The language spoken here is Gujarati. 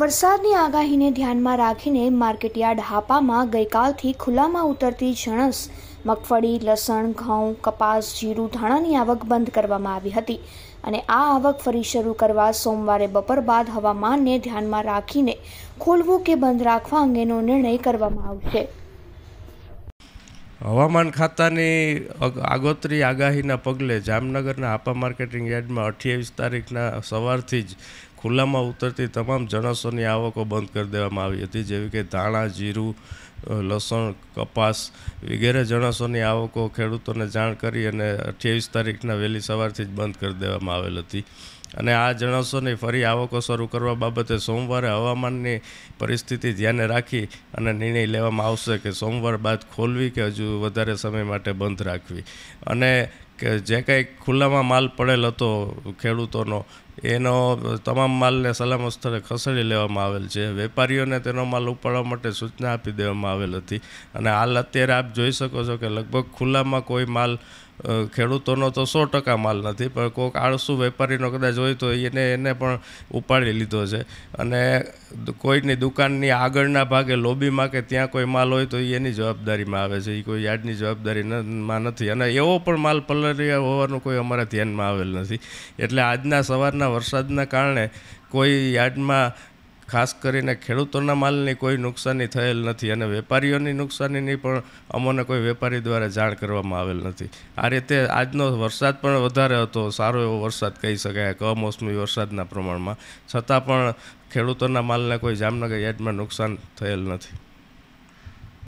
વરસાદની આગાહીને ધ્યાનમાં રાખીને માર્કેટયાર્ડ હાપામાં ગઈકાલથી ખુલ્લામાં ઉતરતી જણસ મગફળી લસણ ઘઉં કપાસ જીરું ધાણાની આવક બંધ કરવામાં આવી હતી અને આ આવક ફરી શરૂ કરવા સોમવારે બપોર બાદ હવામાનને ધ્યાનમાં રાખીને ખોલવું કે બંધ રાખવા અંગેનો નિર્ણય કરવામાં આવશે હવામાન ખાતાની આગોતરી આગાહીના પગલે જામનગરના આપા માર્કેટિંગ યાર્ડમાં અઠ્યાવીસ તારીખના સવારથી જ ખુલ્લામાં ઉતરતી તમામ જણસોની આવકો બંધ કરી દેવામાં આવી હતી જેવી કે ધાણા જીરું લસણ કપાસ વગેરે જણસોની આવકો ખેડૂતોને જાણ કરી અને અઠ્યાવીસ તારીખના વહેલી સવારથી જ બંધ કરી દેવામાં આવેલ હતી અને આ જણસોની ફરી આવકો શરૂ કરવા બાબતે સોમવારે હવામાનની પરિસ્થિતિ ધ્યાને રાખી અને નિર્ણય લેવામાં આવશે કે સોમવાર બાદ ખોલવી કે હજુ વધારે સમય માટે બંધ રાખવી અને કે જે કાંઈ ખુલ્લામાં માલ પડેલ હતો ખેડૂતોનો એનો તમામ માલને સલામત સ્થળે ખસેડી લેવામાં આવેલ છે વેપારીઓને તેનો માલ ઉપાડવા માટે સૂચના આપી દેવામાં આવેલ હતી અને હાલ અત્યારે આપ જોઈ શકો છો કે લગભગ ખુલ્લામાં કોઈ માલ ખેડૂતોનો તો સો ટકા માલ નથી પણ કોઈક આળસુ વેપારીનો કદાચ હોય તો એને એને પણ ઉપાડી લીધો છે અને કોઈની દુકાનની આગળના ભાગે લોબીમાં કે ત્યાં કોઈ માલ હોય તો એની જવાબદારીમાં આવે છે એ કોઈ યાર્ડની જવાબદારીમાં નથી અને એવો પણ માલ પલરિયા હોવાનું કોઈ અમારા ધ્યાનમાં આવેલ નથી એટલે આજના સવારના ચોમાસાના વરસાદના કારણે કોઈ યાર્ડમાં ખાસ કરીને ખેડૂતોના માલની કોઈ નુકસાની થયેલ નથી અને વેપારીઓની નુકસાનીની પણ અમોને કોઈ વેપારી દ્વારા જાણ કરવામાં આવેલ નથી આ રીતે આજનો વરસાદ પણ વધારે હતો સારો એવો વરસાદ કહી શકાય કમોસમી વરસાદના પ્રમાણમાં છતાં પણ ખેડૂતોના માલને કોઈ જામનગર યાર્ડમાં નુકસાન થયેલ નથી